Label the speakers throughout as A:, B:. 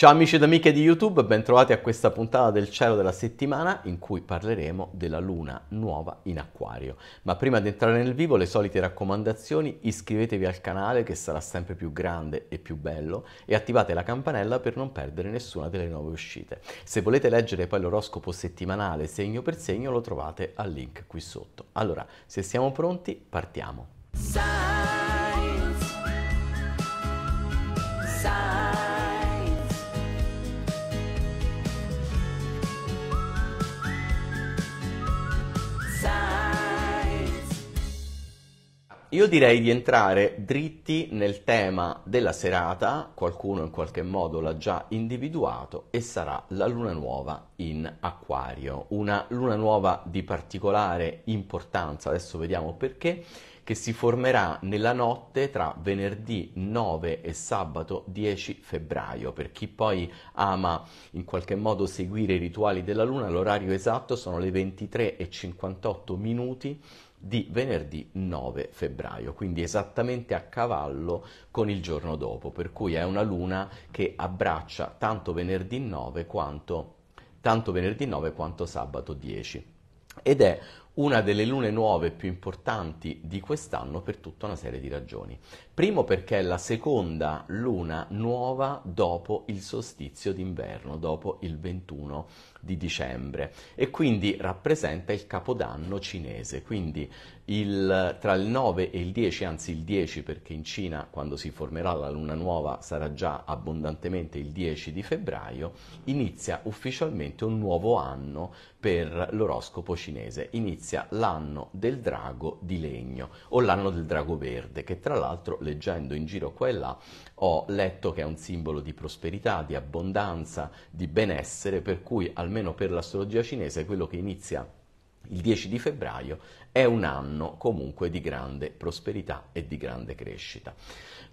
A: Ciao amici ed amiche di YouTube, bentrovati a questa puntata del cielo della settimana in cui parleremo della luna nuova in acquario. Ma prima di entrare nel vivo le solite raccomandazioni, iscrivetevi al canale che sarà sempre più grande e più bello e attivate la campanella per non perdere nessuna delle nuove uscite. Se volete leggere poi l'oroscopo settimanale segno per segno lo trovate al link qui sotto. Allora, se siamo pronti partiamo. Sa- io direi di entrare dritti nel tema della serata, qualcuno in qualche modo l'ha già individuato, e sarà la luna nuova in acquario, una luna nuova di particolare importanza, adesso vediamo perché, che si formerà nella notte tra venerdì 9 e sabato 10 febbraio. Per chi poi ama in qualche modo seguire i rituali della luna, l'orario esatto sono le 23 e 58 minuti di venerdì 9 febbraio, quindi esattamente a cavallo con il giorno dopo, per cui è una luna che abbraccia tanto venerdì 9 quanto, tanto venerdì 9 quanto sabato 10 ed è una delle lune nuove più importanti di quest'anno per tutta una serie di ragioni. Primo perché è la seconda luna nuova dopo il solstizio d'inverno, dopo il 21 di dicembre e quindi rappresenta il capodanno cinese, quindi il, tra il 9 e il 10, anzi il 10 perché in Cina quando si formerà la luna nuova sarà già abbondantemente il 10 di febbraio, inizia ufficialmente un nuovo anno per l'oroscopo cinese. Inizia inizia l'anno del drago di legno o l'anno del drago verde, che tra l'altro leggendo in giro qua e là ho letto che è un simbolo di prosperità, di abbondanza, di benessere, per cui almeno per l'astrologia cinese quello che inizia il 10 di febbraio è un anno comunque di grande prosperità e di grande crescita.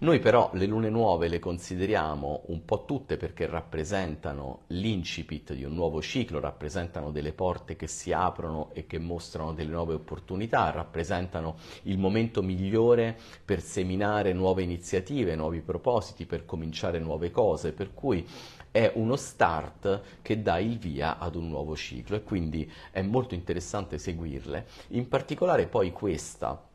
A: Noi però le lune nuove le consideriamo un po' tutte perché rappresentano l'incipit di un nuovo ciclo, rappresentano delle porte che si aprono e che mostrano delle nuove opportunità, rappresentano il momento migliore per seminare nuove iniziative, nuovi propositi, per cominciare nuove cose, per cui è uno start che dà il via ad un nuovo ciclo e quindi è molto interessante seguirle, in particolare poi questa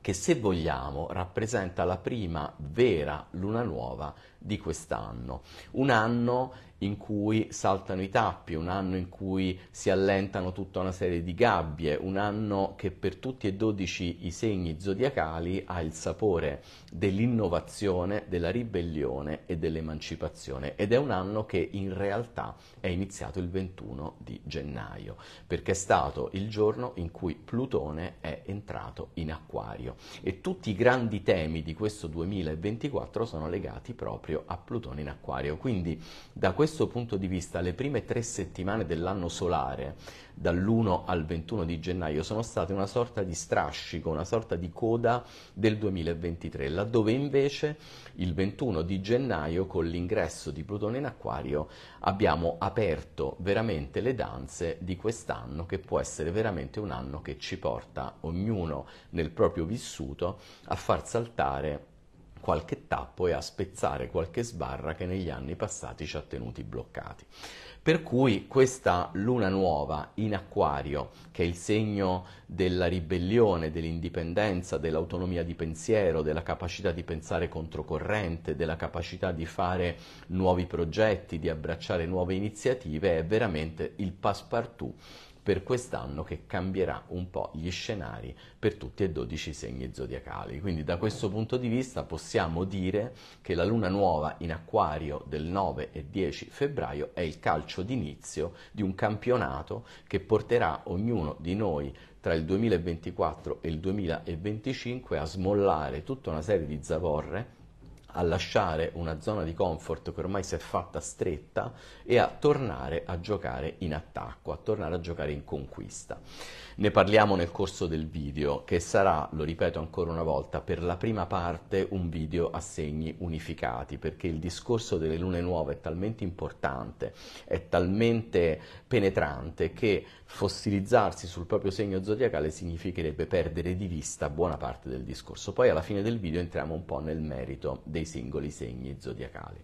A: che se vogliamo rappresenta la prima vera luna nuova di quest'anno, un anno in cui saltano i tappi, un anno in cui si allentano tutta una serie di gabbie, un anno che per tutti e dodici i segni zodiacali ha il sapore dell'innovazione, della ribellione e dell'emancipazione ed è un anno che in realtà è iniziato il 21 di gennaio, perché è stato il giorno in cui Plutone è entrato in acquario e tutti i grandi temi di questo 2024 sono legati proprio a Plutone in acquario. Quindi da questo questo punto di vista le prime tre settimane dell'anno solare, dall'1 al 21 di gennaio, sono state una sorta di strascico, una sorta di coda del 2023, laddove invece il 21 di gennaio con l'ingresso di Plutone in acquario abbiamo aperto veramente le danze di quest'anno che può essere veramente un anno che ci porta ognuno nel proprio vissuto a far saltare qualche tappo e a spezzare qualche sbarra che negli anni passati ci ha tenuti bloccati. Per cui questa luna nuova in acquario, che è il segno della ribellione, dell'indipendenza, dell'autonomia di pensiero, della capacità di pensare controcorrente, della capacità di fare nuovi progetti, di abbracciare nuove iniziative, è veramente il passepartout per quest'anno che cambierà un po' gli scenari per tutti e 12 segni zodiacali. Quindi da questo punto di vista possiamo dire che la luna nuova in acquario del 9 e 10 febbraio è il calcio d'inizio di un campionato che porterà ognuno di noi tra il 2024 e il 2025 a smollare tutta una serie di zavorre a lasciare una zona di comfort che ormai si è fatta stretta e a tornare a giocare in attacco, a tornare a giocare in conquista. Ne parliamo nel corso del video che sarà, lo ripeto ancora una volta, per la prima parte un video a segni unificati perché il discorso delle lune nuove è talmente importante, è talmente penetrante che fossilizzarsi sul proprio segno zodiacale significherebbe perdere di vista buona parte del discorso. Poi alla fine del video entriamo un po' nel merito dei singoli segni zodiacali.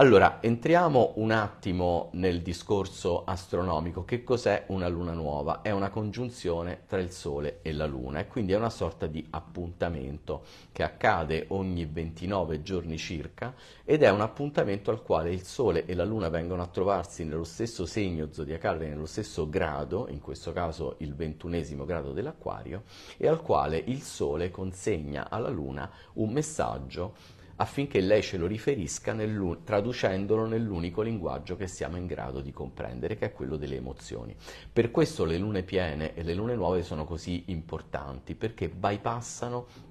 A: Allora, entriamo un attimo nel discorso astronomico. Che cos'è una luna nuova? È una congiunzione tra il Sole e la Luna e quindi è una sorta di appuntamento che accade ogni 29 giorni circa ed è un appuntamento al quale il Sole e la Luna vengono a trovarsi nello stesso segno zodiacale, nello stesso grado, in questo caso il ventunesimo grado dell'acquario, e al quale il Sole consegna alla Luna un messaggio affinché lei ce lo riferisca nell'un- traducendolo nell'unico linguaggio che siamo in grado di comprendere, che è quello delle emozioni. Per questo le lune piene e le lune nuove sono così importanti, perché bypassano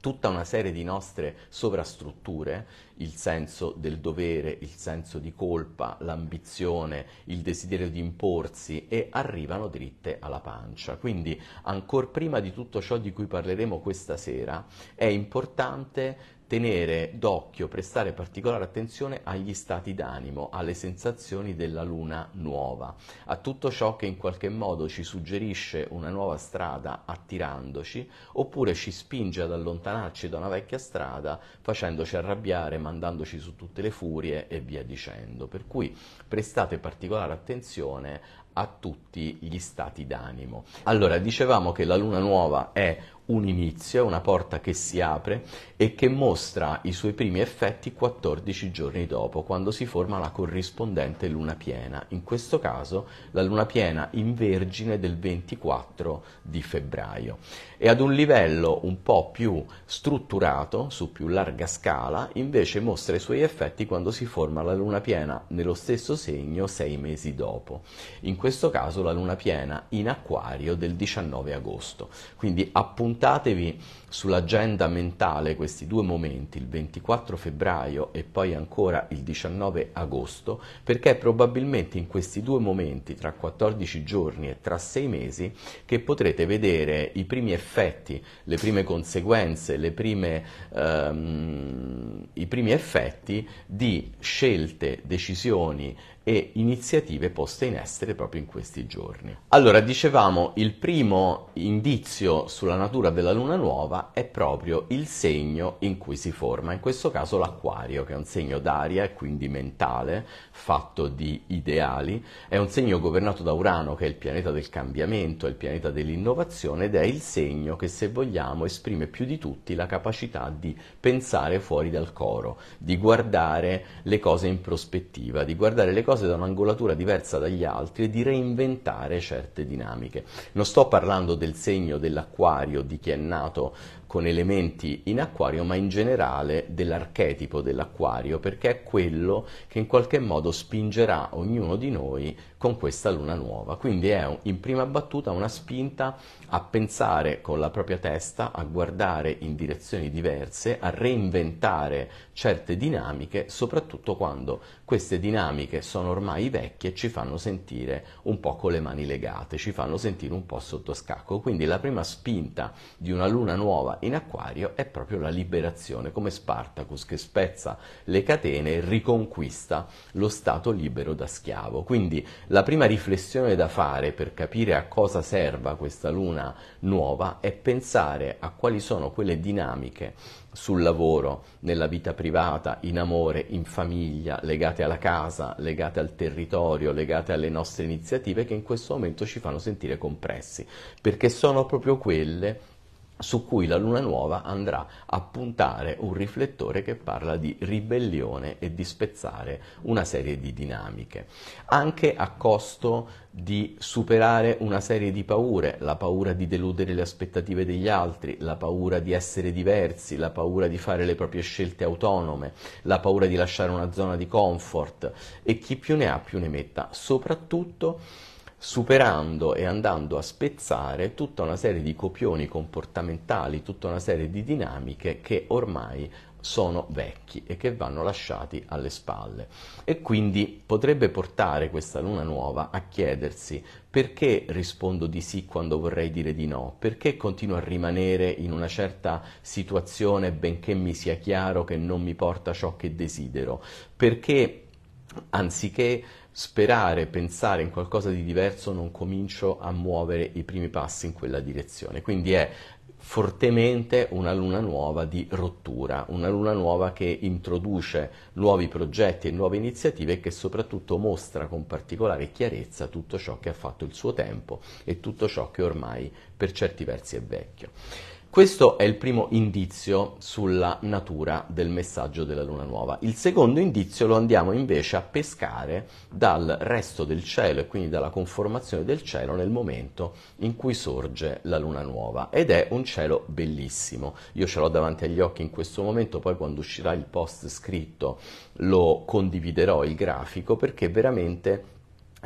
A: tutta una serie di nostre sovrastrutture, il senso del dovere, il senso di colpa, l'ambizione, il desiderio di imporsi e arrivano dritte alla pancia. Quindi, ancora prima di tutto ciò di cui parleremo questa sera, è importante tenere d'occhio, prestare particolare attenzione agli stati d'animo, alle sensazioni della luna nuova, a tutto ciò che in qualche modo ci suggerisce una nuova strada attirandoci, oppure ci spinge ad allontanarci da una vecchia strada facendoci arrabbiare, mandandoci su tutte le furie e via dicendo. Per cui prestate particolare attenzione a tutti gli stati d'animo. Allora, dicevamo che la luna nuova è un inizio, una porta che si apre e che mostra i suoi primi effetti 14 giorni dopo, quando si forma la corrispondente luna piena, in questo caso la luna piena in vergine del 24 di febbraio. E ad un livello un po' più strutturato, su più larga scala, invece mostra i suoi effetti quando si forma la luna piena nello stesso segno sei mesi dopo. In questo caso la luna piena in acquario del 19 agosto. Quindi appunto puntatevi sull'agenda mentale questi due momenti, il 24 febbraio e poi ancora il 19 agosto, perché è probabilmente in questi due momenti, tra 14 giorni e tra 6 mesi, che potrete vedere i primi effetti, le prime conseguenze, le prime, ehm, i primi effetti di scelte, decisioni, e iniziative poste in essere proprio in questi giorni. Allora, dicevamo, il primo indizio sulla natura della luna nuova è proprio il segno in cui si forma, in questo caso l'acquario, che è un segno d'aria e quindi mentale, fatto di ideali, è un segno governato da Urano, che è il pianeta del cambiamento, è il pianeta dell'innovazione ed è il segno che, se vogliamo, esprime più di tutti la capacità di pensare fuori dal coro, di guardare le cose in prospettiva, di guardare le cose cose da un'angolatura diversa dagli altri e di reinventare certe dinamiche. Non sto parlando del segno dell'acquario, di chi è nato con elementi in acquario, ma in generale dell'archetipo dell'acquario, perché è quello che in qualche modo spingerà ognuno di noi con questa luna nuova. Quindi è in prima battuta una spinta a pensare con la propria testa, a guardare in direzioni diverse, a reinventare certe dinamiche, soprattutto quando queste dinamiche sono ormai vecchie e ci fanno sentire un po' con le mani legate, ci fanno sentire un po' sotto scacco. Quindi la prima spinta di una luna nuova in acquario è proprio la liberazione, come Spartacus che spezza le catene e riconquista lo stato libero da schiavo. Quindi la prima riflessione da fare per capire a cosa serva questa luna nuova è pensare a quali sono quelle dinamiche sul lavoro, nella vita privata, in amore, in famiglia, legate alla casa, legate al territorio, legate alle nostre iniziative che in questo momento ci fanno sentire compressi, perché sono proprio quelle su cui la luna nuova andrà a puntare un riflettore che parla di ribellione e di spezzare una serie di dinamiche, anche a costo di superare una serie di paure, la paura di deludere le aspettative degli altri, la paura di essere diversi, la paura di fare le proprie scelte autonome, la paura di lasciare una zona di comfort e chi più ne ha più ne metta, soprattutto superando e andando a spezzare tutta una serie di copioni comportamentali, tutta una serie di dinamiche che ormai sono vecchi e che vanno lasciati alle spalle. E quindi potrebbe portare questa luna nuova a chiedersi perché rispondo di sì quando vorrei dire di no? Perché continuo a rimanere in una certa situazione benché mi sia chiaro che non mi porta ciò che desidero? Perché anziché sperare, pensare in qualcosa di diverso, non comincio a muovere i primi passi in quella direzione. Quindi è fortemente una luna nuova di rottura, una luna nuova che introduce nuovi progetti e nuove iniziative e che soprattutto mostra con particolare chiarezza tutto ciò che ha fatto il suo tempo e tutto ciò che ormai per certi versi è vecchio. Questo è il primo indizio sulla natura del messaggio della luna nuova. Il secondo indizio lo andiamo invece a pescare dal resto del cielo e quindi dalla conformazione del cielo nel momento in cui sorge la luna nuova ed è un cielo bellissimo. Io ce l'ho davanti agli occhi in questo momento, poi quando uscirà il post scritto lo condividerò il grafico perché veramente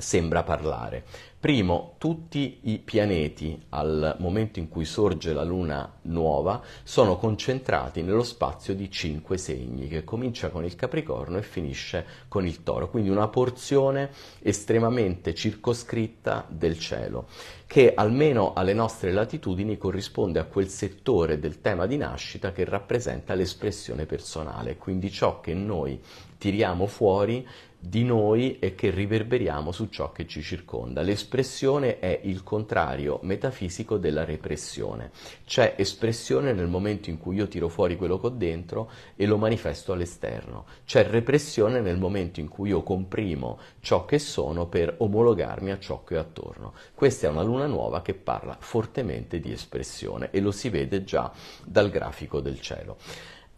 A: sembra parlare. Primo, tutti i pianeti al momento in cui sorge la Luna nuova sono concentrati nello spazio di cinque segni, che comincia con il Capricorno e finisce con il Toro, quindi una porzione estremamente circoscritta del cielo, che almeno alle nostre latitudini corrisponde a quel settore del tema di nascita che rappresenta l'espressione personale, quindi ciò che noi tiriamo fuori di noi e che riverberiamo su ciò che ci circonda. L'espressione è il contrario metafisico della repressione. C'è espressione nel momento in cui io tiro fuori quello che ho dentro e lo manifesto all'esterno. C'è repressione nel momento in cui io comprimo ciò che sono per omologarmi a ciò che ho attorno. Questa è una luna nuova che parla fortemente di espressione e lo si vede già dal grafico del cielo.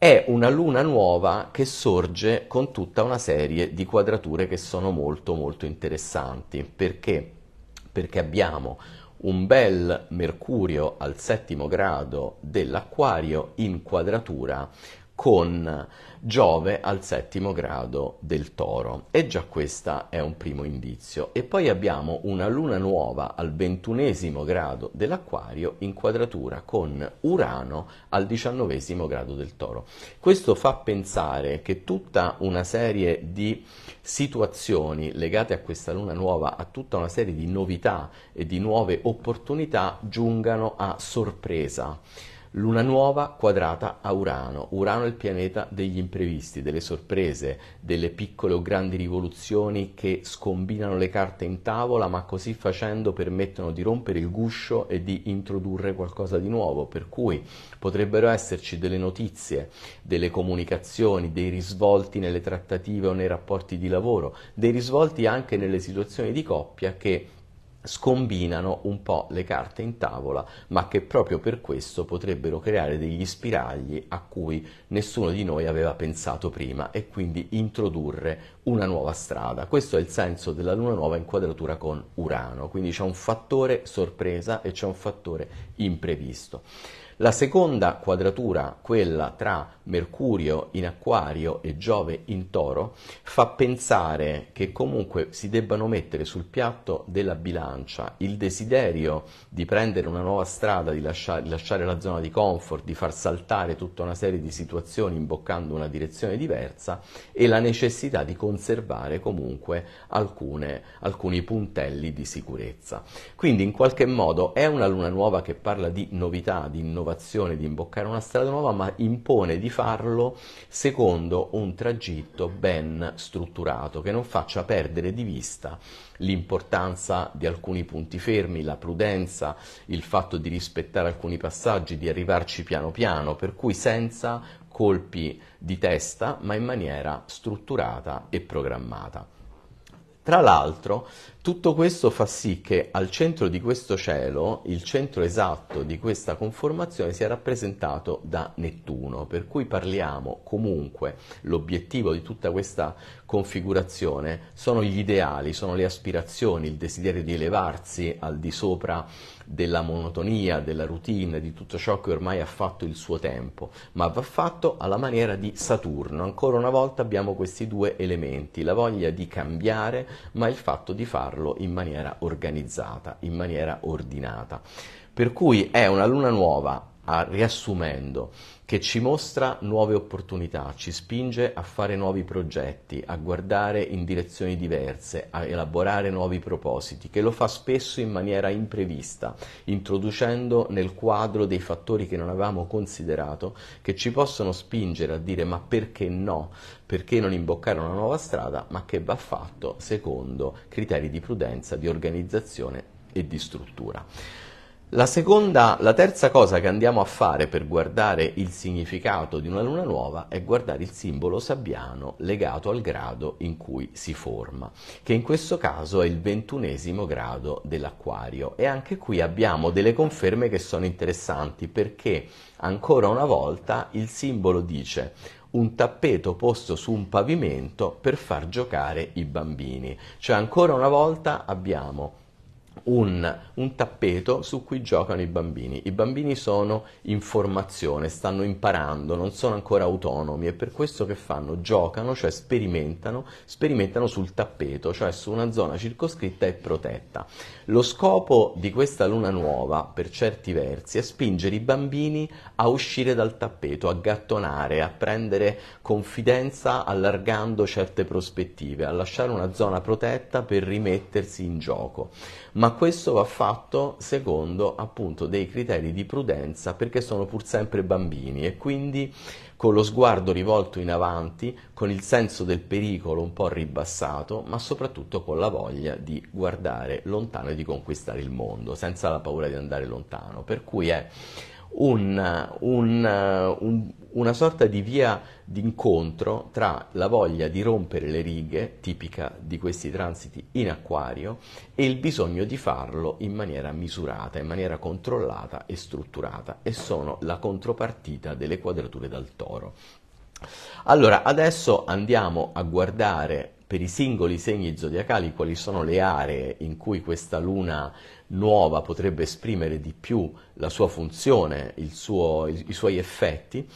A: È una luna nuova che sorge con tutta una serie di quadrature che sono molto molto interessanti. Perché? Perché abbiamo un bel Mercurio al settimo grado dell'acquario in quadratura con Giove al settimo grado del toro e già questo è un primo indizio e poi abbiamo una luna nuova al ventunesimo grado dell'acquario in quadratura con Urano al diciannovesimo grado del toro questo fa pensare che tutta una serie di situazioni legate a questa luna nuova a tutta una serie di novità e di nuove opportunità giungano a sorpresa Luna nuova quadrata a Urano. Urano è il pianeta degli imprevisti, delle sorprese, delle piccole o grandi rivoluzioni che scombinano le carte in tavola, ma così facendo permettono di rompere il guscio e di introdurre qualcosa di nuovo. Per cui potrebbero esserci delle notizie, delle comunicazioni, dei risvolti nelle trattative o nei rapporti di lavoro, dei risvolti anche nelle situazioni di coppia che scombinano un po' le carte in tavola, ma che proprio per questo potrebbero creare degli spiragli a cui nessuno di noi aveva pensato prima e quindi introdurre una nuova strada. Questo è il senso della luna nuova in quadratura con Urano, quindi c'è un fattore sorpresa e c'è un fattore imprevisto. La seconda quadratura, quella tra Mercurio in Acquario e Giove in Toro, fa pensare che comunque si debbano mettere sul piatto della bilancia il desiderio di prendere una nuova strada, di lasciare, lasciare la zona di comfort, di far saltare tutta una serie di situazioni imboccando una direzione diversa e la necessità di conservare comunque alcune, alcuni puntelli di sicurezza. Quindi in qualche modo è una luna nuova che parla di novità, di innovazione, preoccupazione di imboccare una strada nuova, ma impone di farlo secondo un tragitto ben strutturato, che non faccia perdere di vista l'importanza di alcuni punti fermi, la prudenza, il fatto di rispettare alcuni passaggi, di arrivarci piano piano, per cui senza colpi di testa, ma in maniera strutturata e programmata. Tra l'altro, tutto questo fa sì che al centro di questo cielo, il centro esatto di questa conformazione sia rappresentato da Nettuno, per cui parliamo comunque, l'obiettivo di tutta questa configurazione sono gli ideali, sono le aspirazioni, il desiderio di elevarsi al di sopra della monotonia, della routine, di tutto ciò che ormai ha fatto il suo tempo, ma va fatto alla maniera di Saturno. Ancora una volta abbiamo questi due elementi, la voglia di cambiare, ma il fatto di farlo in maniera organizzata, in maniera ordinata. Per cui è una luna nuova, ah, riassumendo, che ci mostra nuove opportunità, ci spinge a fare nuovi progetti, a guardare in direzioni diverse, a elaborare nuovi propositi, che lo fa spesso in maniera imprevista, introducendo nel quadro dei fattori che non avevamo considerato, che ci possono spingere a dire ma perché no, perché non imboccare una nuova strada, ma che va fatto secondo criteri di prudenza, di organizzazione e di struttura. La, seconda, la terza cosa che andiamo a fare per guardare il significato di una luna nuova è guardare il simbolo sabbiano legato al grado in cui si forma, che in questo caso è il ventunesimo grado dell'acquario. E anche qui abbiamo delle conferme che sono interessanti perché ancora una volta il simbolo dice un tappeto posto su un pavimento per far giocare i bambini. Cioè ancora una volta abbiamo un, un, tappeto su cui giocano i bambini. I bambini sono in formazione, stanno imparando, non sono ancora autonomi e per questo che fanno? Giocano, cioè sperimentano, sperimentano sul tappeto, cioè su una zona circoscritta e protetta. Lo scopo di questa luna nuova, per certi versi, è spingere i bambini a uscire dal tappeto, a gattonare, a prendere confidenza allargando certe prospettive, a lasciare una zona protetta per rimettersi in gioco. Ma questo va fatto secondo appunto dei criteri di prudenza perché sono pur sempre bambini e quindi con lo sguardo rivolto in avanti, con il senso del pericolo un po' ribassato, ma soprattutto con la voglia di guardare lontano e di conquistare il mondo, senza la paura di andare lontano. Per cui è un, un, un, una sorta di via d'incontro tra la voglia di rompere le righe, tipica di questi transiti in acquario, e il bisogno di farlo in maniera misurata, in maniera controllata e strutturata, e sono la contropartita delle quadrature dal toro. Allora, adesso andiamo a guardare per i singoli segni zodiacali quali sono le aree in cui questa luna nuova potrebbe esprimere di più la sua funzione, suo, i suoi effetti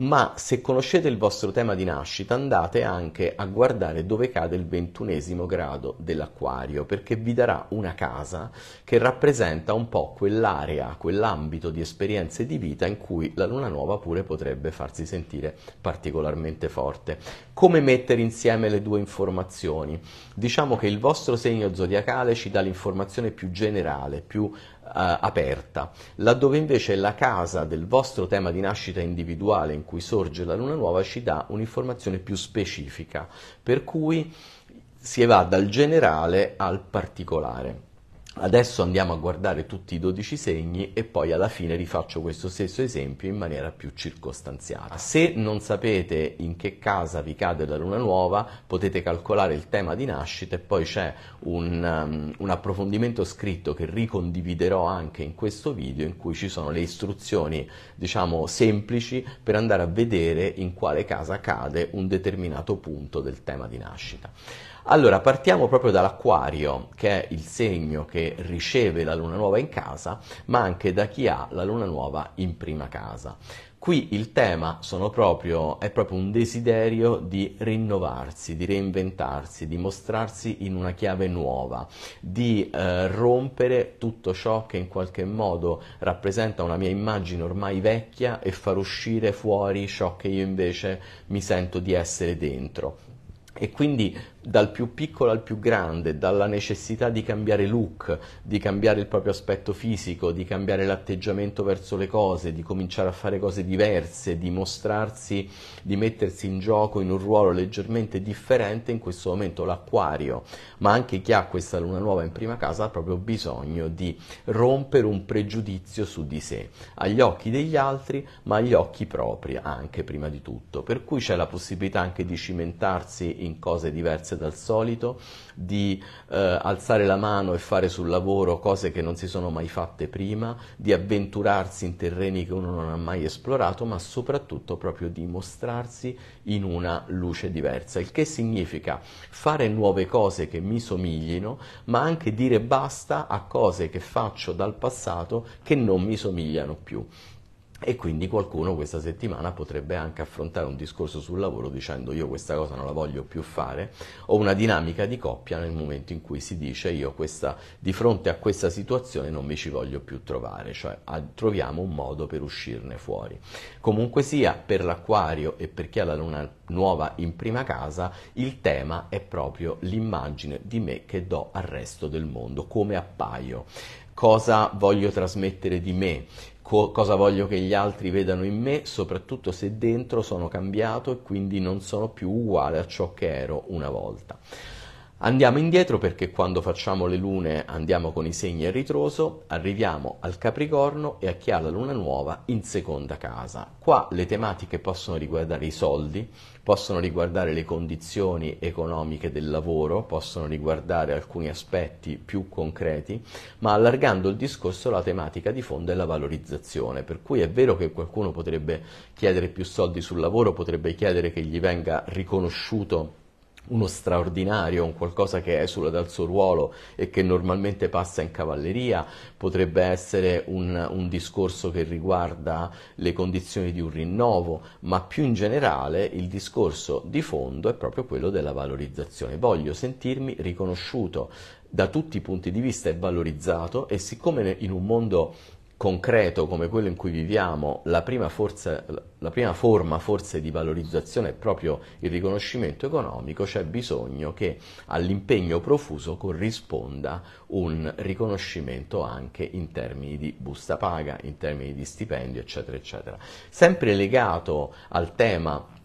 A: ma se conoscete il vostro tema di nascita andate anche a guardare dove cade il ventunesimo grado dell'acquario perché vi darà una casa che rappresenta un po' quell'area, quell'ambito di esperienze di vita in cui la luna nuova pure potrebbe farsi sentire particolarmente forte. Come mettere insieme le due informazioni? Diciamo che il vostro segno zodiacale ci dà l'informazione più generale, più eh, aperta, laddove invece la casa del vostro tema di nascita individuale in cui sorge la luna nuova ci dà un'informazione più specifica, per cui si va dal generale al particolare. Adesso andiamo a guardare tutti i 12 segni e poi alla fine rifaccio questo stesso esempio in maniera più circostanziata. Se non sapete in che casa vi cade la luna nuova, potete calcolare il tema di nascita e poi c'è un, um, un approfondimento scritto che ricondividerò anche in questo video in cui ci sono le istruzioni, diciamo, semplici per andare a vedere in quale casa cade un determinato punto del tema di nascita. Allora, partiamo proprio dall'acquario, che è il segno che riceve la luna nuova in casa, ma anche da chi ha la luna nuova in prima casa. Qui il tema proprio, è proprio un desiderio di rinnovarsi, di reinventarsi, di mostrarsi in una chiave nuova, di eh, rompere tutto ciò che in qualche modo rappresenta una mia immagine ormai vecchia e far uscire fuori ciò che io invece mi sento di essere dentro. E quindi dal più piccolo al più grande, dalla necessità di cambiare look, di cambiare il proprio aspetto fisico, di cambiare l'atteggiamento verso le cose, di cominciare a fare cose diverse, di mostrarsi, di mettersi in gioco in un ruolo leggermente differente, in questo momento l'acquario, ma anche chi ha questa luna nuova in prima casa ha proprio bisogno di rompere un pregiudizio su di sé, agli occhi degli altri, ma agli occhi propri anche prima di tutto, per cui c'è la possibilità anche di cimentarsi in cose diverse diverse dal solito, di eh, alzare la mano e fare sul lavoro cose che non si sono mai fatte prima, di avventurarsi in terreni che uno non ha mai esplorato, ma soprattutto proprio di mostrarsi in una luce diversa, il che significa fare nuove cose che mi somiglino, ma anche dire basta a cose che faccio dal passato che non mi somigliano più e quindi qualcuno questa settimana potrebbe anche affrontare un discorso sul lavoro dicendo io questa cosa non la voglio più fare o una dinamica di coppia nel momento in cui si dice io questa, di fronte a questa situazione non mi ci voglio più trovare, cioè a, troviamo un modo per uscirne fuori. Comunque sia per l'acquario e per chi ha la luna nuova in prima casa il tema è proprio l'immagine di me che do al resto del mondo, come appaio cosa voglio trasmettere di me, co- cosa voglio che gli altri vedano in me, soprattutto se dentro sono cambiato e quindi non sono più uguale a ciò che ero una volta. Andiamo indietro perché quando facciamo le lune andiamo con i segni a ritroso, arriviamo al Capricorno e a chi ha la luna nuova in seconda casa. Qua le tematiche possono riguardare i soldi, possono riguardare le condizioni economiche del lavoro, possono riguardare alcuni aspetti più concreti, ma allargando il discorso la tematica di fondo è la valorizzazione, per cui è vero che qualcuno potrebbe chiedere più soldi sul lavoro, potrebbe chiedere che gli venga riconosciuto uno straordinario, un qualcosa che esula dal suo ruolo e che normalmente passa in cavalleria, potrebbe essere un, un, discorso che riguarda le condizioni di un rinnovo, ma più in generale il discorso di fondo è proprio quello della valorizzazione. Voglio sentirmi riconosciuto da tutti i punti di vista e valorizzato e siccome in un mondo concreto come quello in cui viviamo, la prima, forza, la prima, forma forse di valorizzazione è proprio il riconoscimento economico, c'è bisogno che all'impegno profuso corrisponda un riconoscimento anche in termini di busta paga, in termini di stipendio, eccetera, eccetera. Sempre legato al tema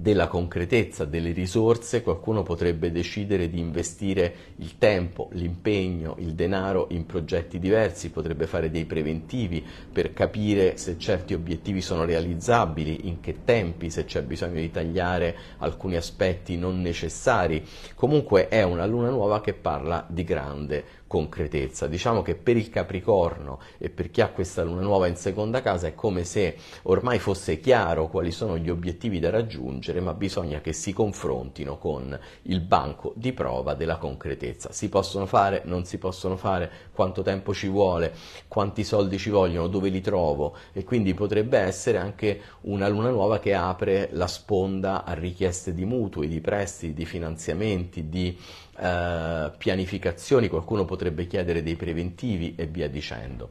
A: della concretezza delle risorse qualcuno potrebbe decidere di investire il tempo, l'impegno, il denaro in progetti diversi, potrebbe fare dei preventivi per capire se certi obiettivi sono realizzabili, in che tempi, se c'è bisogno di tagliare alcuni aspetti non necessari. Comunque è una luna nuova che parla di grande concretezza. Diciamo che per il Capricorno e per chi ha questa luna nuova in seconda casa è come se ormai fosse chiaro quali sono gli obiettivi da raggiungere, ma bisogna che si confrontino con il banco di prova della concretezza. Si possono fare, non si possono fare, quanto tempo ci vuole, quanti soldi ci vogliono, dove li trovo e quindi potrebbe essere anche una luna nuova che apre la sponda a richieste di mutui, di prestiti, di finanziamenti, di eh, pianificazioni, qualcuno potrebbe chiedere dei preventivi e via dicendo.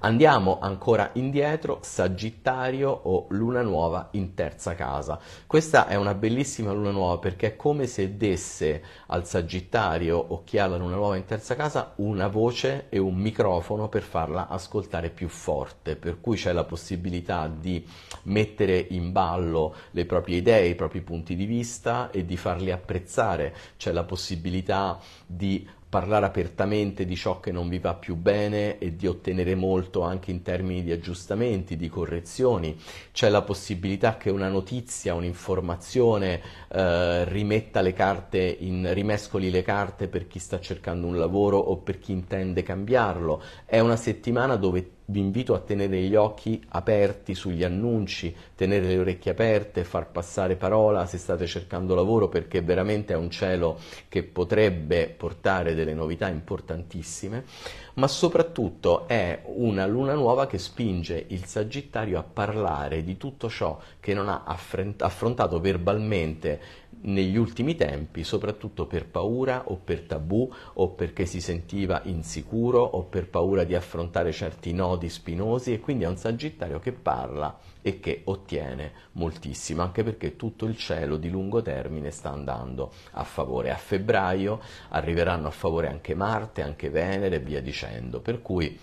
A: Andiamo ancora indietro, Sagittario o Luna Nuova in terza casa. Questa è una bellissima Luna Nuova perché è come se desse al Sagittario o chi ha la Luna Nuova in terza casa una voce e un microfono per farla ascoltare più forte, per cui c'è la possibilità di mettere in ballo le proprie idee, i propri punti di vista e di farli apprezzare, c'è la possibilità di parlare apertamente di ciò che non vi va più bene e di ottenere molto anche in termini di aggiustamenti, di correzioni. C'è la possibilità che una notizia, un'informazione eh, rimetta le carte, in, rimescoli le carte per chi sta cercando un lavoro o per chi intende cambiarlo. È una settimana dove vi invito a tenere gli occhi aperti sugli annunci, tenere le orecchie aperte, far passare parola se state cercando lavoro perché veramente è un cielo che potrebbe portare delle novità importantissime, ma soprattutto è una luna nuova che spinge il Sagittario a parlare di tutto ciò che non ha affrontato verbalmente negli ultimi tempi, soprattutto per paura o per tabù o perché si sentiva insicuro o per paura di affrontare certi nodi spinosi e quindi è un Sagittario che parla e che ottiene moltissimo, anche perché tutto il cielo di lungo termine sta andando a favore. A febbraio arriveranno a favore anche Marte, anche Venere e via dicendo, per cui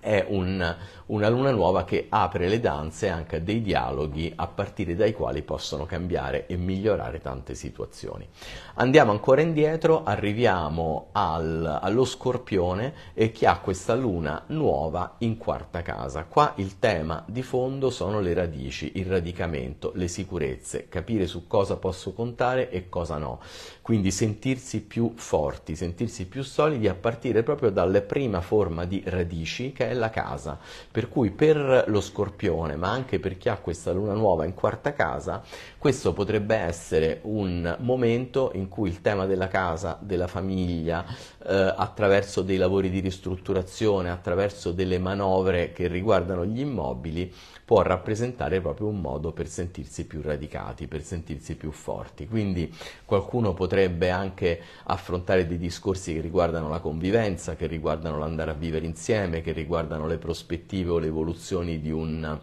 A: è un una luna nuova che apre le danze anche a dei dialoghi a partire dai quali possono cambiare e migliorare tante situazioni. Andiamo ancora indietro, arriviamo al, allo scorpione e che ha questa luna nuova in quarta casa. Qua il tema di fondo sono le radici, il radicamento, le sicurezze, capire su cosa posso contare e cosa no. Quindi sentirsi più forti, sentirsi più solidi a partire proprio dalla prima forma di radici che è la casa per cui per lo scorpione, ma anche per chi ha questa luna nuova in quarta casa, questo potrebbe essere un momento in cui il tema della casa, della famiglia, eh, attraverso dei lavori di ristrutturazione, attraverso delle manovre che riguardano gli immobili, può rappresentare proprio un modo per sentirsi più radicati, per sentirsi più forti. Quindi qualcuno potrebbe anche affrontare dei discorsi che riguardano la convivenza, che riguardano l'andare a vivere insieme, che riguardano le prospettive o le evoluzioni di un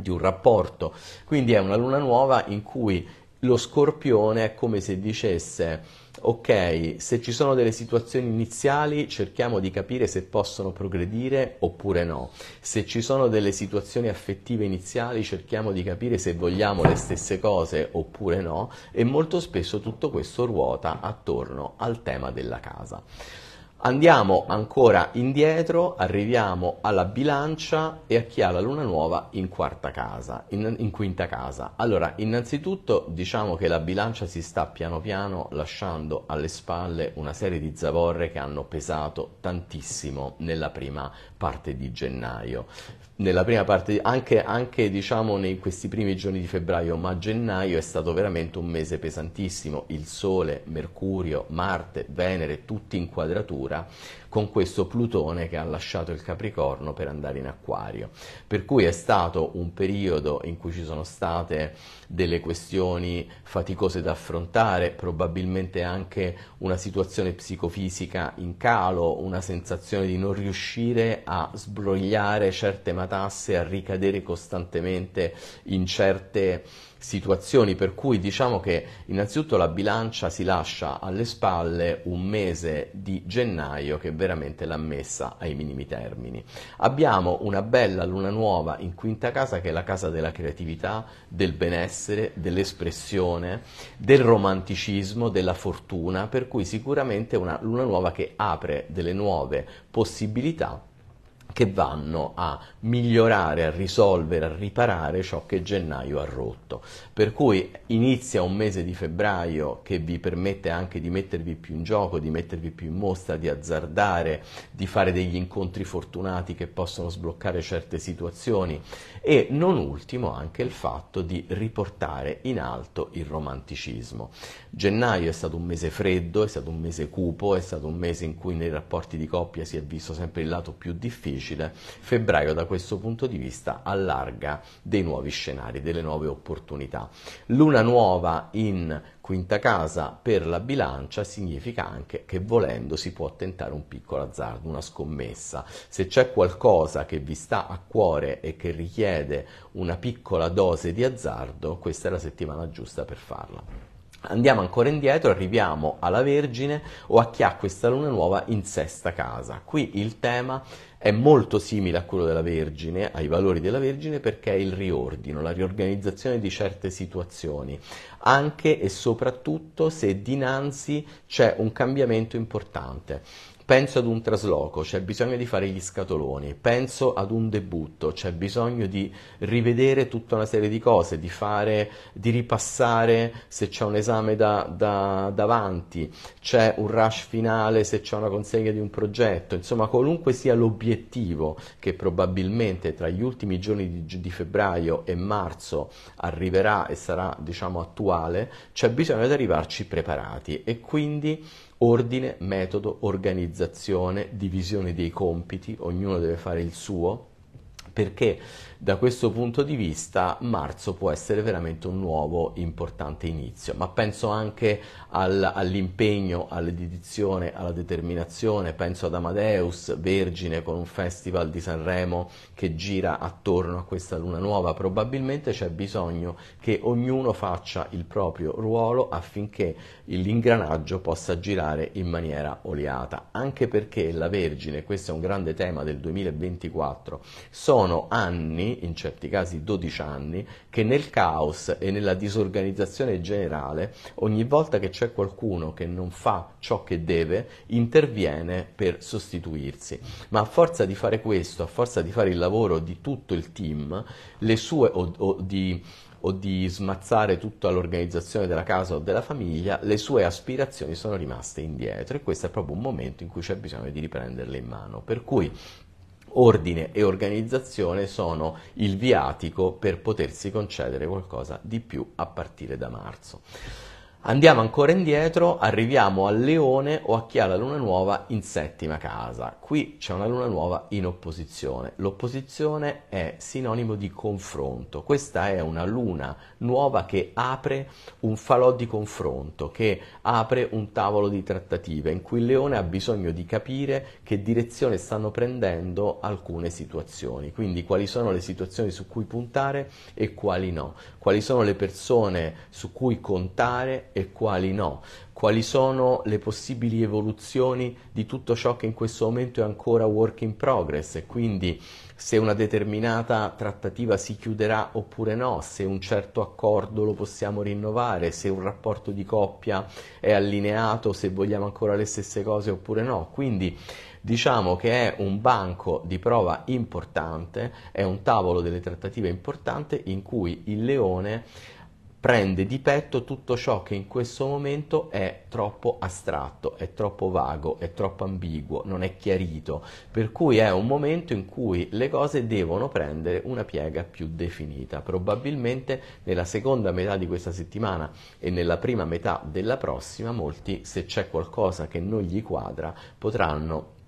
A: di un rapporto. Quindi è una luna nuova in cui lo scorpione è come se dicesse ok, se ci sono delle situazioni iniziali cerchiamo di capire se possono progredire oppure no, se ci sono delle situazioni affettive iniziali cerchiamo di capire se vogliamo le stesse cose oppure no e molto spesso tutto questo ruota attorno al tema della casa. Andiamo ancora indietro, arriviamo alla bilancia e a chi ha la luna nuova in quarta casa, in, in, quinta casa. Allora, innanzitutto diciamo che la bilancia si sta piano piano lasciando alle spalle una serie di zavorre che hanno pesato tantissimo nella prima parte di gennaio. Nella prima parte, anche, anche diciamo in questi primi giorni di febbraio, ma gennaio è stato veramente un mese pesantissimo. Il Sole, Mercurio, Marte, Venere, tutti in quadratura chiusura con questo Plutone che ha lasciato il Capricorno per andare in Acquario. Per cui è stato un periodo in cui ci sono state delle questioni faticose da affrontare, probabilmente anche una situazione psicofisica in calo, una sensazione di non riuscire a sbrogliare certe matasse, a ricadere costantemente in certe situazioni per cui diciamo che innanzitutto la bilancia si lascia alle spalle un mese di gennaio che veramente l'ha messa ai minimi termini. Abbiamo una bella luna nuova in quinta casa che è la casa della creatività, del benessere, dell'espressione, del romanticismo, della fortuna, per cui sicuramente una luna nuova che apre delle nuove possibilità che vanno a migliorare, a risolvere, a riparare ciò che gennaio ha rotto. Per cui inizia un mese di febbraio che vi permette anche di mettervi più in gioco, di mettervi più in mostra, di azzardare, di fare degli incontri fortunati che possono sbloccare certe situazioni e non ultimo anche il fatto di riportare in alto il romanticismo. Gennaio è stato un mese freddo, è stato un mese cupo, è stato un mese in cui nei rapporti di coppia si è visto sempre il lato più difficile difficile. Febbraio da questo punto di vista allarga dei nuovi scenari, delle nuove opportunità. Luna nuova in quinta casa per la bilancia significa anche che volendo si può tentare un piccolo azzardo, una scommessa. Se c'è qualcosa che vi sta a cuore e che richiede una piccola dose di azzardo, questa è la settimana giusta per farla. Andiamo ancora indietro, arriviamo alla Vergine o a chi ha questa luna nuova in sesta casa. Qui il tema è molto simile a quello della Vergine, ai valori della Vergine, perché è il riordino, la riorganizzazione di certe situazioni, anche e soprattutto se dinanzi c'è un cambiamento importante penso ad un trasloco, c'è bisogno di fare gli scatoloni, penso ad un debutto, c'è bisogno di rivedere tutta una serie di cose, di, fare, di ripassare se c'è un esame da, da, davanti, c'è un rush finale se c'è una consegna di un progetto, insomma qualunque sia l'obiettivo che probabilmente tra gli ultimi giorni di, di febbraio e marzo arriverà e sarà diciamo attuale, c'è bisogno di arrivarci preparati e quindi ordine, metodo, organizzazione, divisione dei compiti, ognuno deve fare il suo, perché da questo punto di vista marzo può essere veramente un nuovo importante inizio, ma penso anche al, all'impegno, alla dedizione, alla determinazione, penso ad Amadeus, Vergine con un festival di Sanremo che gira attorno a questa luna nuova, probabilmente c'è bisogno che ognuno faccia il proprio ruolo affinché l'ingranaggio possa girare in maniera oleata, anche perché la Vergine, questo è un grande tema del 2024, sono anni, in certi casi 12 anni, che nel caos e nella disorganizzazione generale, ogni volta che c'è c'è qualcuno che non fa ciò che deve, interviene per sostituirsi. Ma a forza di fare questo, a forza di fare il lavoro di tutto il team, le sue o, o di o di smazzare tutta l'organizzazione della casa o della famiglia, le sue aspirazioni sono rimaste indietro e questo è proprio un momento in cui c'è bisogno di riprenderle in mano. Per cui ordine e organizzazione sono il viatico per potersi concedere qualcosa di più a partire da marzo. Andiamo ancora indietro, arriviamo al Leone o a chi ha la luna nuova in settima casa. Qui c'è una luna nuova in opposizione. L'opposizione è sinonimo di confronto. Questa è una luna nuova che apre un falò di confronto, che apre un tavolo di trattative in cui il Leone ha bisogno di capire che direzione stanno prendendo alcune situazioni, quindi quali sono le situazioni su cui puntare e quali no quali sono le persone su cui contare e quali no, quali sono le possibili evoluzioni di tutto ciò che in questo momento è ancora work in progress e quindi se una determinata trattativa si chiuderà oppure no, se un certo accordo lo possiamo rinnovare, se un rapporto di coppia è allineato, se vogliamo ancora le stesse cose oppure no. Quindi Diciamo che è un banco di prova importante, è un tavolo delle trattative importante in cui il leone prende di petto tutto ciò che in questo momento è troppo astratto, è troppo vago, è troppo ambiguo, non è chiarito, per cui è un momento in cui le cose devono prendere una piega più definita. Probabilmente nella seconda metà di questa settimana e nella prima metà della prossima molti, se c'è qualcosa che non gli quadra, potranno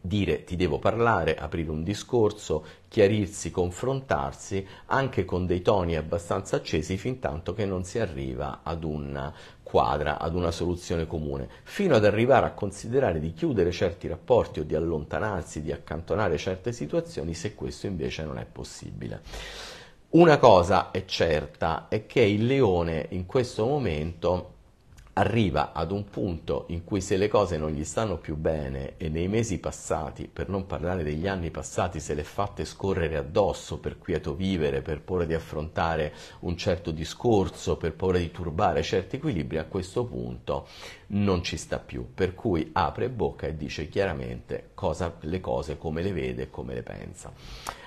A: dire ti devo parlare, aprire un discorso, chiarirsi, confrontarsi anche con dei toni abbastanza accesi fin tanto che non si arriva ad una quadra, ad una soluzione comune, fino ad arrivare a considerare di chiudere certi rapporti o di allontanarsi, di accantonare certe situazioni se questo invece non è possibile. Una cosa è certa è che il leone in questo momento arriva ad un punto in cui se le cose non gli stanno più bene e nei mesi passati, per non parlare degli anni passati, se le fatte scorrere addosso per quieto vivere, per paura di affrontare un certo discorso, per paura di turbare certi equilibri, a questo punto non ci sta più, per cui apre bocca e dice chiaramente cosa, le cose come le vede e come le pensa.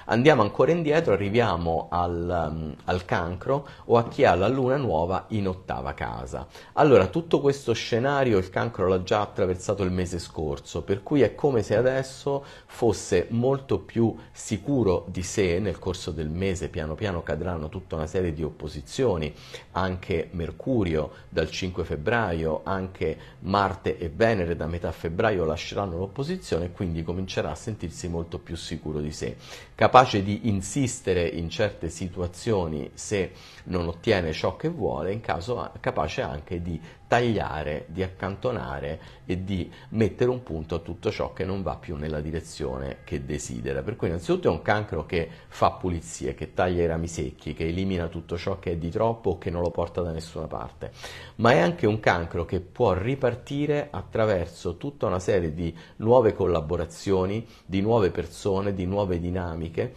A: Andiamo ancora indietro, arriviamo al, um, al cancro o a chi ha la luna nuova in ottava casa. Allora, tutto questo scenario il cancro l'ha già attraversato il mese scorso, per cui è come se adesso fosse molto più sicuro di sé nel corso del mese, piano piano cadranno tutta una serie di opposizioni, anche Mercurio dal 5 febbraio, anche Marte e Venere da metà febbraio lasceranno l'opposizione e quindi comincerà a sentirsi molto più sicuro di sé. Cap- capace di insistere in certe situazioni se non ottiene ciò che vuole, in caso capace anche di tagliare, di accantonare e di mettere un punto a tutto ciò che non va più nella direzione che desidera. Per cui innanzitutto è un cancro che fa pulizie, che taglia i rami secchi, che elimina tutto ciò che è di troppo o che non lo porta da nessuna parte, ma è anche un cancro che può ripartire attraverso tutta una serie di nuove collaborazioni, di nuove persone, di nuove dinamiche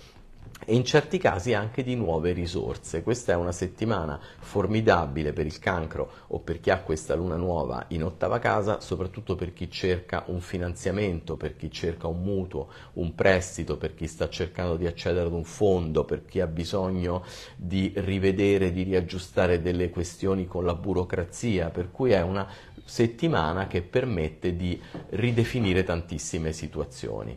A: e in certi casi anche di nuove risorse. Questa è una settimana formidabile per il cancro o per chi ha questa luna nuova in ottava casa, soprattutto per chi cerca un finanziamento, per chi cerca un mutuo, un prestito, per chi sta cercando di accedere ad un fondo, per chi ha bisogno di rivedere, di riaggiustare delle questioni con la burocrazia, per cui è una settimana che permette di ridefinire tantissime situazioni.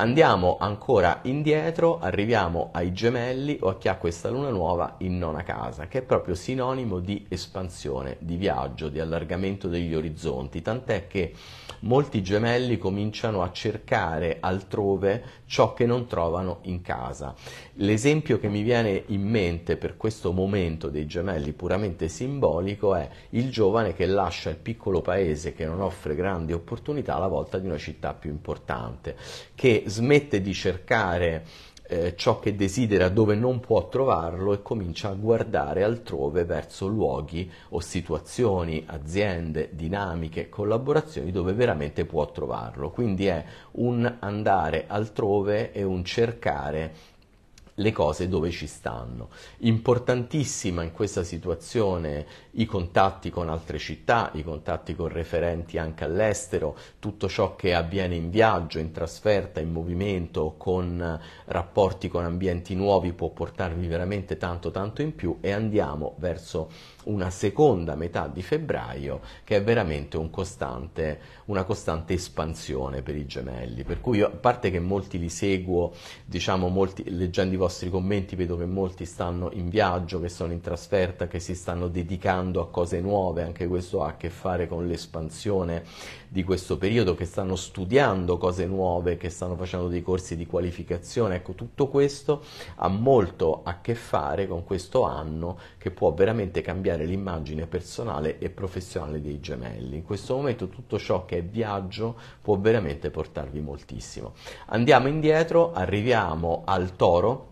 A: Andiamo ancora indietro, arriviamo ai gemelli o a chi ha questa luna nuova in nona casa, che è proprio sinonimo di espansione, di viaggio, di allargamento degli orizzonti, tant'è che molti gemelli cominciano a cercare altrove ciò che non trovano in casa. L'esempio che mi viene in mente per questo momento dei gemelli puramente simbolico è il giovane che lascia il piccolo paese che non offre grandi opportunità alla volta di una città più importante, che smette di cercare eh, ciò che desidera dove non può trovarlo e comincia a guardare altrove verso luoghi o situazioni, aziende, dinamiche, collaborazioni dove veramente può trovarlo. Quindi è un andare altrove e un cercare le cose dove ci stanno. Importantissima in questa situazione i contatti con altre città, i contatti con referenti anche all'estero, tutto ciò che avviene in viaggio, in trasferta, in movimento, con rapporti con ambienti nuovi può portarvi veramente tanto tanto in più e andiamo verso una seconda metà di febbraio che è veramente un costante, una costante espansione per i gemelli. Per cui io, a parte che molti li seguo, diciamo, molti, leggendo i vostri commenti vedo che molti stanno in viaggio, che sono in trasferta, che si stanno dedicando a cose nuove, anche questo ha a che fare con l'espansione di questo periodo, che stanno studiando cose nuove, che stanno facendo dei corsi di qualificazione, ecco tutto questo ha molto a che fare con questo anno che può veramente cambiare l'immagine personale e professionale dei gemelli. In questo momento tutto ciò che è viaggio può veramente portarvi moltissimo. Andiamo indietro, arriviamo al toro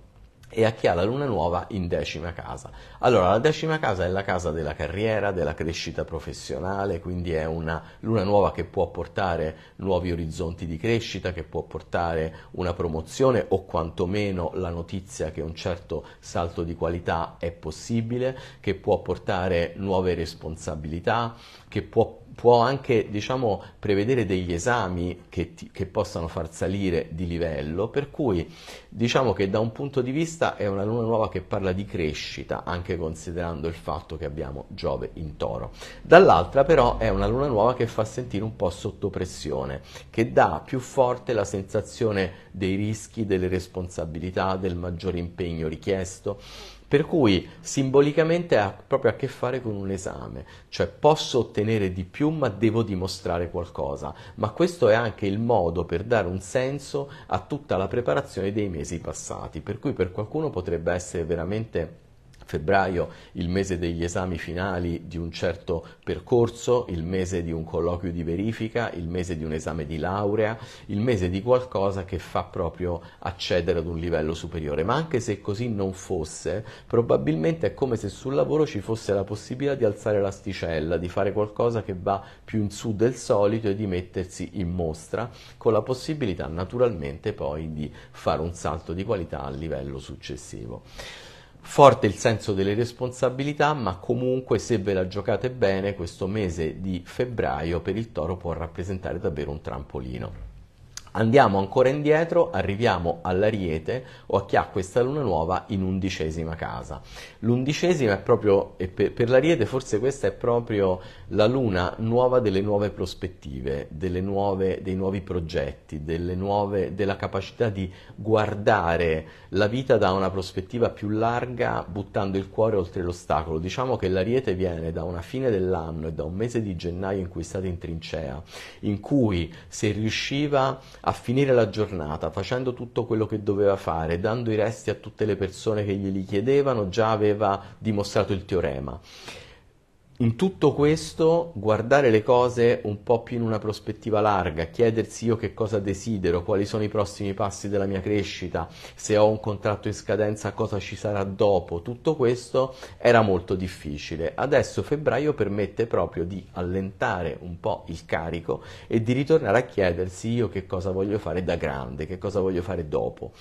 A: e a chi ha la luna nuova in decima casa. Allora, la decima casa è la casa della carriera, della crescita professionale, quindi è una luna nuova che può portare nuovi orizzonti di crescita, che può portare una promozione o quantomeno la notizia che un certo salto di qualità è possibile, che può portare nuove responsabilità, che può può anche diciamo, prevedere degli esami che, ti, che, possano far salire di livello, per cui diciamo che da un punto di vista è una luna nuova che parla di crescita, anche considerando il fatto che abbiamo Giove in toro. Dall'altra però è una luna nuova che fa sentire un po' sotto pressione, che dà più forte la sensazione dei rischi, delle responsabilità, del maggiore impegno richiesto per cui simbolicamente ha proprio a che fare con un esame, cioè posso ottenere di più ma devo dimostrare qualcosa, ma questo è anche il modo per dare un senso a tutta la preparazione dei mesi passati, per cui per qualcuno potrebbe essere veramente febbraio il mese degli esami finali di un certo percorso, il mese di un colloquio di verifica, il mese di un esame di laurea, il mese di qualcosa che fa proprio accedere ad un livello superiore. Ma anche se così non fosse, probabilmente è come se sul lavoro ci fosse la possibilità di alzare l'asticella, di fare qualcosa che va più in su del solito e di mettersi in mostra, con la possibilità naturalmente poi di fare un salto di qualità a livello successivo. Forte il senso delle responsabilità, ma comunque se ve la giocate bene questo mese di febbraio per il Toro può rappresentare davvero un trampolino. Andiamo ancora indietro, arriviamo all'Ariete o a chi ha questa luna nuova in undicesima casa. L'undicesima è proprio, per, per l'Ariete forse questa è proprio la luna nuova delle nuove prospettive, delle nuove, dei nuovi progetti, nuove, della capacità di guardare la vita da una prospettiva più larga, buttando il cuore oltre l'ostacolo. Diciamo che l'Ariete viene da una fine dell'anno e da un mese di gennaio in cui è stata in trincea, in cui se riusciva a finire la giornata facendo tutto quello che doveva fare, dando i resti a tutte le persone che glieli chiedevano, già aveva dimostrato il teorema in tutto questo guardare le cose un po' più in una prospettiva larga, chiedersi io che cosa desidero, quali sono i prossimi passi della mia crescita, se ho un contratto in scadenza cosa ci sarà dopo, tutto questo era molto difficile. Adesso febbraio permette proprio di allentare un po' il carico e di ritornare a chiedersi io che cosa voglio fare da grande, che cosa voglio fare dopo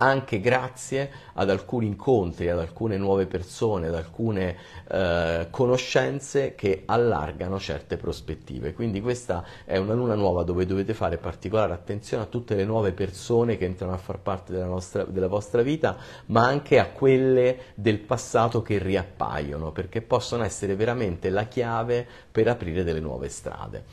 A: anche grazie ad alcuni incontri, ad alcune nuove persone, ad alcune eh, conoscenze che allargano certe prospettive. Quindi questa è una luna nuova dove dovete fare particolare attenzione a tutte le nuove persone che entrano a far parte della, nostra, della vostra vita, ma anche a quelle del passato che riappaiono, perché possono essere veramente la chiave per aprire delle nuove strade.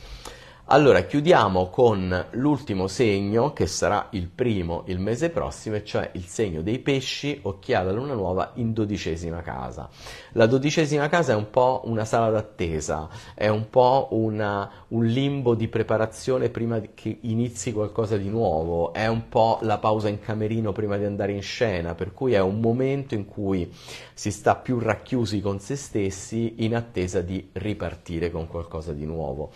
A: Allora, chiudiamo con l'ultimo segno, che sarà il primo il mese prossimo, e cioè il segno dei pesci, occhiata luna nuova in dodicesima casa. La dodicesima casa è un po' una sala d'attesa, è un po' una, un limbo di preparazione prima che inizi qualcosa di nuovo, è un po' la pausa in camerino prima di andare in scena, per cui è un momento in cui si sta più racchiusi con se stessi in attesa di ripartire con qualcosa di nuovo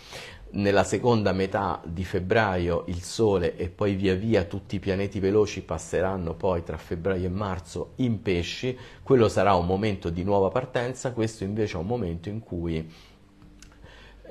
A: nella seconda metà di febbraio il Sole e poi via via tutti i pianeti veloci passeranno poi tra febbraio e marzo in pesci, quello sarà un momento di nuova partenza, questo invece è un momento in cui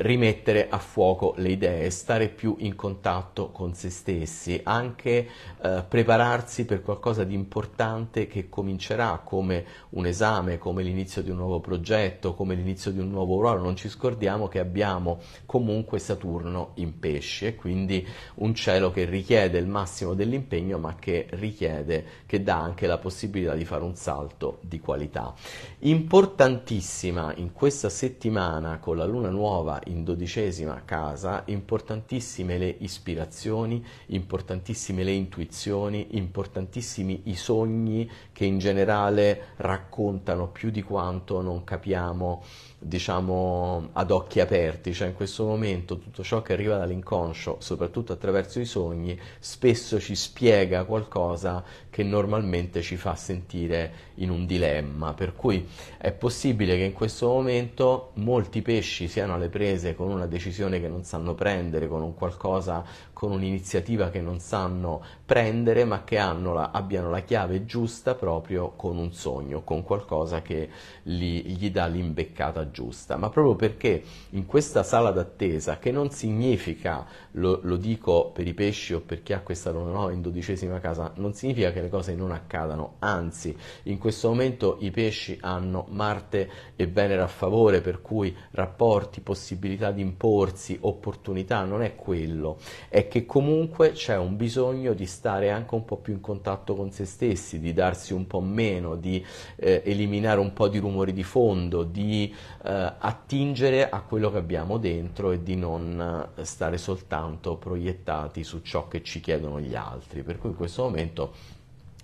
A: rimettere a fuoco le idee, stare più in contatto con se stessi, anche eh, prepararsi per qualcosa di importante che comincerà come un esame, come l'inizio di un nuovo progetto, come l'inizio di un nuovo ruolo. Non ci scordiamo che abbiamo comunque Saturno in pesci e quindi un cielo che richiede il massimo dell'impegno ma che richiede, che dà anche la possibilità di fare un salto di qualità. Importantissima in questa settimana con la luna nuova in dodicesima casa, importantissime le ispirazioni, importantissime le intuizioni, importantissimi i sogni che in generale raccontano più di quanto non capiamo, diciamo, ad occhi aperti. Cioè in questo momento tutto ciò che arriva dall'inconscio, soprattutto attraverso i sogni, spesso ci spiega qualcosa che normalmente ci fa sentire in un dilemma, per cui è possibile che in questo momento molti pesci siano alle prese con una decisione che non sanno prendere, con un qualcosa, con un'iniziativa che non sanno prendere, ma che la, abbiano la chiave giusta proprio con un sogno, con qualcosa che li, gli dà l'imbeccata giusta. Ma proprio perché in questa sala d'attesa, che non significa, lo, lo dico per i pesci o per chi ha questa no, in dodicesima casa, non significa che che le cose non accadano, anzi in questo momento i pesci hanno Marte e Venere a favore, per cui rapporti, possibilità di imporsi, opportunità, non è quello, è che comunque c'è un bisogno di stare anche un po' più in contatto con se stessi, di darsi un po' meno, di eh, eliminare un po' di rumori di fondo, di eh, attingere a quello che abbiamo dentro e di non eh, stare soltanto proiettati su ciò che ci chiedono gli altri, per cui in questo momento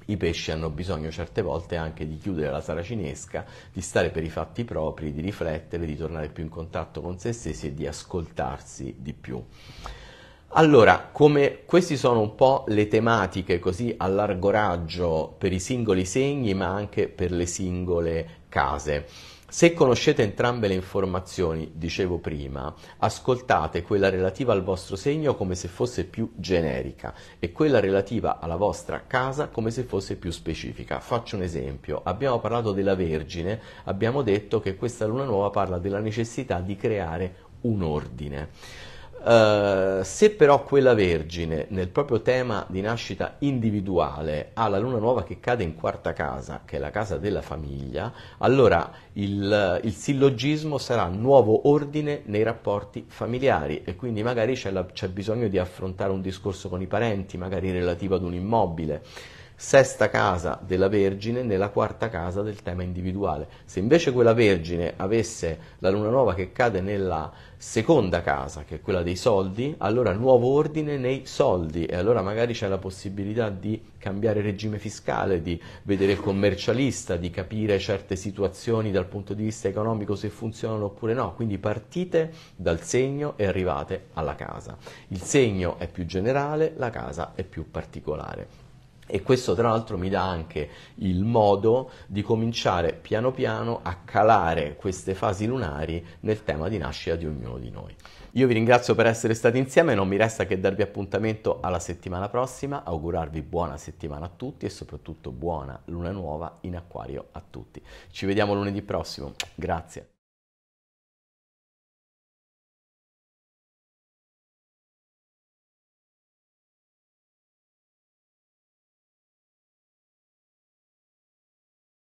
A: i pesci hanno bisogno certe volte anche di chiudere la saracinesca, di stare per i fatti propri, di riflettere, di tornare più in contatto con se stessi e di ascoltarsi di più. Allora, come queste sono un po' le tematiche così a largo raggio per i singoli segni, ma anche per le singole case. Se conoscete entrambe le informazioni, dicevo prima, ascoltate quella relativa al vostro segno come se fosse più generica e quella relativa alla vostra casa come se fosse più specifica. Faccio un esempio, abbiamo parlato della Vergine, abbiamo detto che questa luna nuova parla della necessità di creare un ordine. Eh, se però quella Vergine nel proprio tema di nascita individuale ha la luna nuova che cade in quarta casa, che è la casa della famiglia, allora il, il sillogismo sarà nuovo ordine nei rapporti familiari e quindi magari c'è, la, c'è bisogno di affrontare un discorso con i parenti, magari relativo ad un immobile sesta casa della Vergine nella quarta casa del tema individuale. Se invece quella Vergine avesse la luna nuova che cade nella seconda casa, che è quella dei soldi, allora nuovo ordine nei soldi e allora magari c'è la possibilità di cambiare regime fiscale, di vedere il commercialista, di capire certe situazioni dal punto di vista economico se funzionano oppure no. Quindi partite dal segno e arrivate alla casa. Il segno è più generale, la casa è più particolare. E questo tra l'altro mi dà anche il modo di cominciare piano piano a calare queste fasi lunari nel tema di nascita di ognuno di noi. Io vi ringrazio per essere stati insieme, non mi resta che darvi appuntamento alla settimana prossima, augurarvi buona settimana a tutti e soprattutto buona luna nuova in acquario a tutti. Ci vediamo lunedì prossimo, grazie.